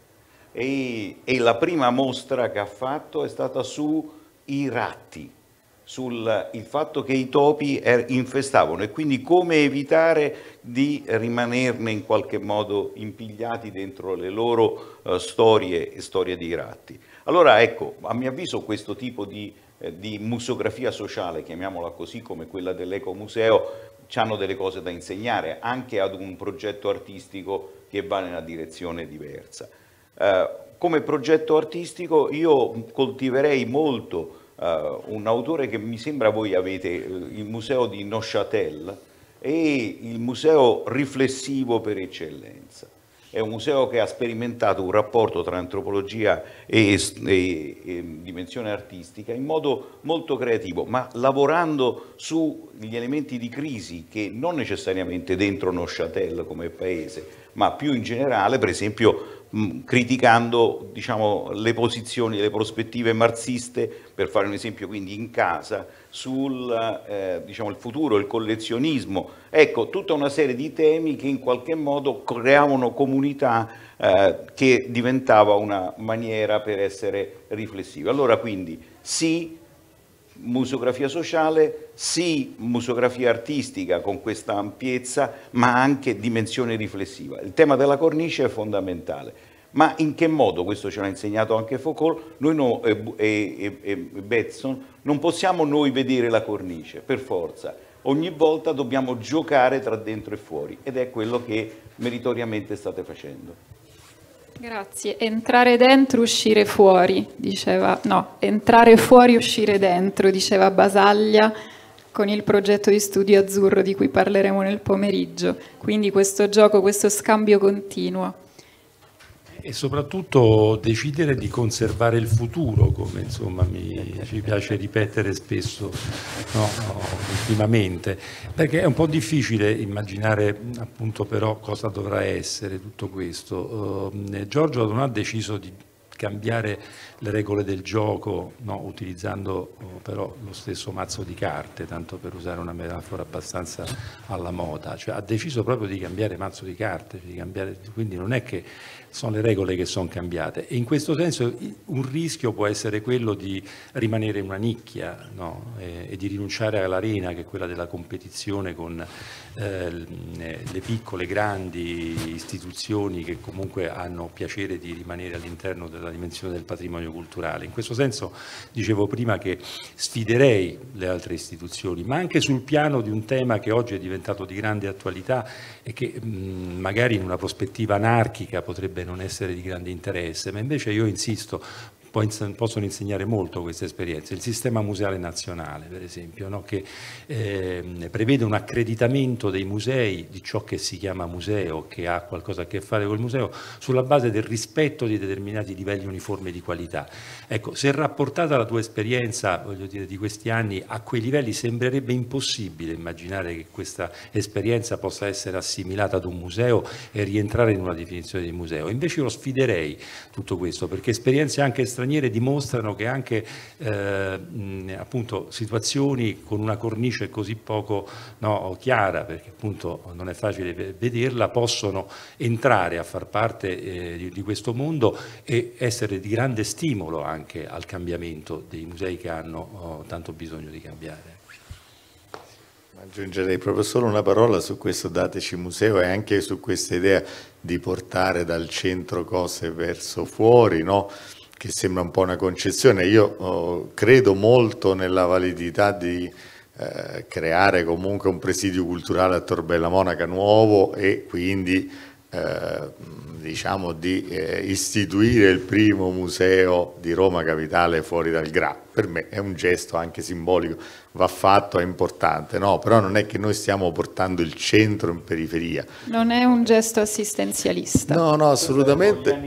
e, e la prima mostra che ha fatto è stata sui ratti, sul fatto che i topi er, infestavano e quindi come evitare di rimanerne in qualche modo impigliati dentro le loro uh, storie e storie di ratti. Allora ecco, a mio avviso questo tipo di, eh, di museografia sociale, chiamiamola così come quella dell'ecomuseo, ci hanno delle cose da insegnare anche ad un progetto artistico che va nella direzione diversa. Uh, come progetto artistico io coltiverei molto eh, un autore che mi sembra voi avete, eh, il museo di Neuchâtel, è il museo riflessivo per eccellenza. È un museo che ha sperimentato un rapporto tra antropologia e, e, e dimensione artistica in modo molto creativo, ma lavorando sugli elementi di crisi che non necessariamente dentro Neuchâtel come paese, ma più in generale, per esempio, Mm, criticando diciamo, le posizioni, le prospettive marxiste, per fare un esempio quindi in casa, sul eh, diciamo, il futuro, il collezionismo, ecco tutta una serie di temi che in qualche modo creavano comunità eh, che diventava una maniera per essere riflessivi. Allora quindi sì musografia sociale, sì musografia artistica con questa ampiezza, ma anche dimensione riflessiva. Il tema della cornice è fondamentale. Ma in che modo, questo ce l'ha insegnato anche Foucault, noi no, e, e, e Betson, non possiamo noi vedere la cornice, per forza. Ogni volta dobbiamo giocare tra dentro e fuori ed è quello che meritoriamente state facendo. Grazie. Entrare dentro, uscire fuori, diceva, no, entrare fuori, uscire dentro, diceva Basaglia con il progetto di studio azzurro di cui parleremo nel pomeriggio. Quindi questo gioco, questo scambio continuo e soprattutto decidere di conservare il futuro, come insomma mi, ci piace ripetere spesso no, ultimamente, perché è un po' difficile immaginare appunto però cosa dovrà essere tutto questo. Eh, Giorgio non ha deciso di cambiare le regole del gioco, no, utilizzando però lo stesso mazzo di carte, tanto per usare una metafora abbastanza alla moda, cioè, ha deciso proprio di cambiare mazzo di carte, di cambiare, quindi non è che sono le regole che sono cambiate e in questo senso un rischio può essere quello di rimanere in una nicchia no? e, e, di rinunciare all'arena che è quella della competizione con eh, eh, le piccole, grandi istituzioni che comunque hanno piacere di rimanere all'interno della dimensione del patrimonio culturale. In questo senso dicevo prima che sfiderei le altre istituzioni, ma anche sul piano di un tema che oggi è diventato di grande attualità e che mh, mm, magari in una prospettiva anarchica potrebbe non essere di grande interesse, ma invece io insisto, possono insegnare molto queste esperienze. Il sistema museale nazionale, per esempio, no? che eh, prevede un accreditamento dei musei, di ciò che si chiama museo, che ha qualcosa a che fare col museo, sulla base del rispetto di determinati livelli uniformi di qualità. Ecco, se rapportata la tua esperienza, voglio dire, di questi anni, a quei livelli sembrerebbe impossibile immaginare che questa esperienza possa essere assimilata ad un museo e rientrare in una definizione di museo. Invece io lo sfiderei tutto questo, perché esperienze anche estremamente straniere dimostrano che anche eh, appunto, situazioni con una cornice così poco no, chiara, perché appunto non è facile vederla, possono entrare a far parte eh, di, di, questo mondo e essere di grande stimolo anche al cambiamento dei musei che hanno oh, tanto bisogno di cambiare. Aggiungerei proprio solo una parola su questo dateci museo e anche su questa idea di portare dal centro cose verso fuori, no? che sembra un po' una concezione, io oh, credo molto nella validità di eh, creare comunque un presidio culturale a Torbella Monaca nuovo e quindi eh, diciamo di eh, istituire il primo museo di Roma Capitale fuori dal Gra. Per me è un gesto anche simbolico va fatto, è importante, no, però non è che noi stiamo portando il centro in periferia. Non è un gesto assistenzialista. No, no, assolutamente.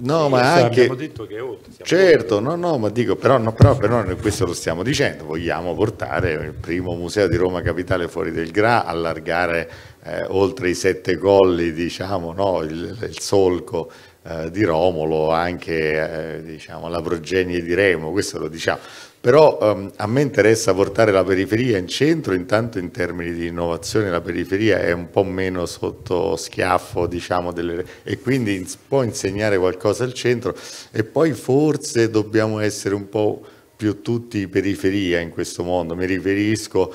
No, ma anche... Oh, certo, no, no, ma dico, però, no, però, però questo lo stiamo dicendo, vogliamo portare il primo museo di Roma Capitale fuori del Gra, allargare eh, oltre i sette colli, diciamo, no, il, il solco eh, di Romolo, anche eh, diciamo, la progenie di Remo, questo lo diciamo però um, a me interessa portare la periferia in centro, intanto in termini di innovazione la periferia è un po' meno sotto schiaffo diciamo, delle, e quindi può insegnare qualcosa al centro e poi forse dobbiamo essere un po' più tutti periferia in questo mondo, mi riferisco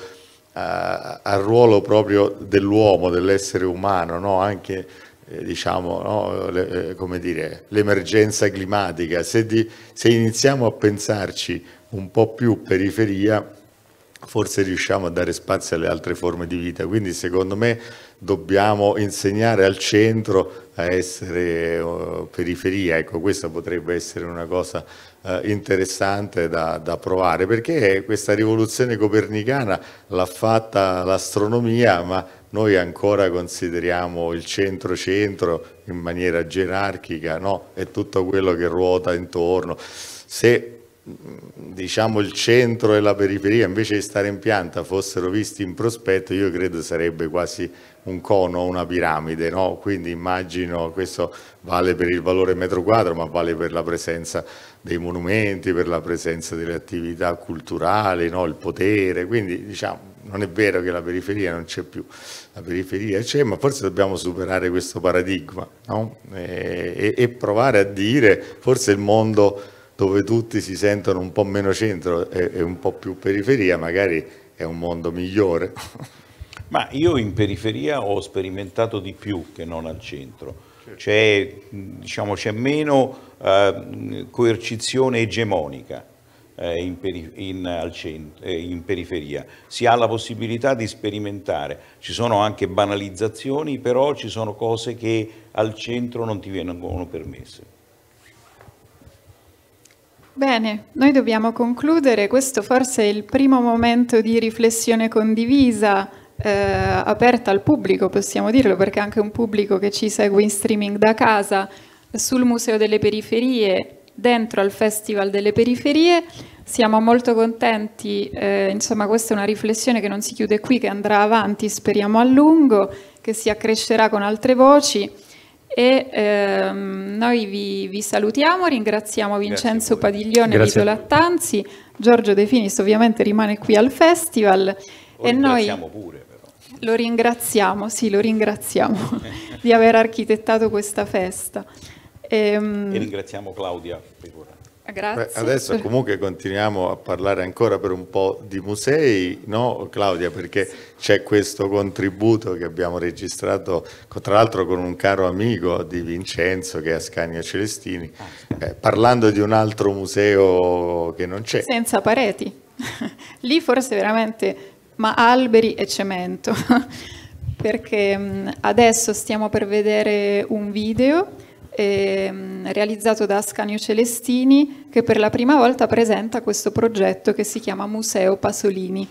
a, eh, al ruolo proprio dell'uomo, dell'essere umano, no? anche eh, diciamo, no, le, eh, come dire, l'emergenza climatica, se, di, se iniziamo a pensarci un po' più periferia forse riusciamo a dare spazio alle altre forme di vita. Quindi secondo me dobbiamo insegnare al centro a essere eh, periferia. Ecco, questa potrebbe essere una cosa eh, interessante da, da, provare, perché questa rivoluzione copernicana l'ha fatta l'astronomia, ma noi ancora consideriamo il centro-centro in maniera gerarchica, no? È tutto quello che ruota intorno. Se diciamo il centro e la periferia invece di stare in pianta fossero visti in prospetto io credo sarebbe quasi un cono una piramide no? quindi immagino questo vale per il valore metro quadro ma vale per la presenza dei monumenti per la presenza delle attività culturali no? il potere quindi diciamo non è vero che la periferia non c'è più la periferia c'è ma forse dobbiamo superare questo paradigma no? e, e provare a dire forse il mondo dove tutti si sentono un po' meno centro e, e un po' più periferia, magari è un mondo migliore. Ma io in periferia ho sperimentato di più che non al centro. Certo. C'è, diciamo, meno eh, coercizione egemonica eh, in, peri in, centro, eh, in, periferia. Si ha la possibilità di sperimentare. Ci sono anche banalizzazioni, però ci sono cose che al centro non ti vengono permesse. Bene, noi dobbiamo concludere, questo forse è il primo momento di riflessione condivisa, eh, aperta al pubblico, possiamo dirlo, perché anche un pubblico che ci segue in streaming da casa, sul Museo delle Periferie, dentro al Festival delle Periferie. Siamo molto contenti, eh, insomma questa è una riflessione che non si chiude qui, che andrà avanti, speriamo a lungo, che si accrescerà con altre voci. E ehm, noi vi, vi, salutiamo, ringraziamo Vincenzo Padiglione, Vito Lattanzi, Giorgio De Finis ovviamente rimane qui al festival. Lo e noi pure, Lo ringraziamo, sì, lo ringraziamo di aver architettato questa festa. E, ehm, e ringraziamo Claudia, figura. Ah, grazie. Beh, adesso comunque continuiamo a parlare ancora per un po' di musei, no Claudia? Perché c'è questo contributo che abbiamo registrato tra l'altro con un caro amico di Vincenzo che è Ascanio Celestini, ah, eh, parlando di un altro museo che non c'è. Senza pareti, lì forse veramente, ma alberi e cemento, perché adesso stiamo per vedere un video ehm, realizzato da Ascanio Celestini, che per la prima volta presenta questo progetto che si chiama Museo Pasolini.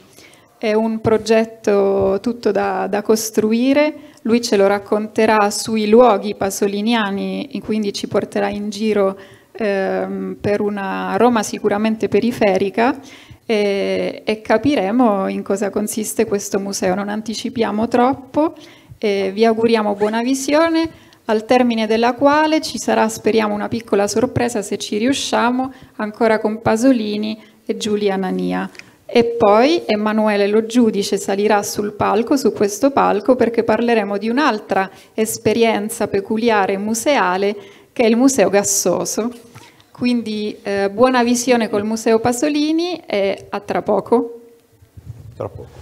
È un progetto tutto da, da costruire, lui ce lo racconterà sui luoghi pasoliniani, quindi ci porterà in giro ehm, per una Roma sicuramente periferica e, e capiremo in cosa consiste questo museo. Non anticipiamo troppo, vi auguriamo buona visione al termine della quale ci sarà, speriamo, una piccola sorpresa se ci riusciamo, ancora con Pasolini e Giulia Nania. E poi Emanuele lo giudice salirà sul palco, su questo palco, perché parleremo di un'altra esperienza peculiare museale che è il Museo Gassoso. Quindi eh, buona visione col Museo Pasolini e a tra poco. Tra poco.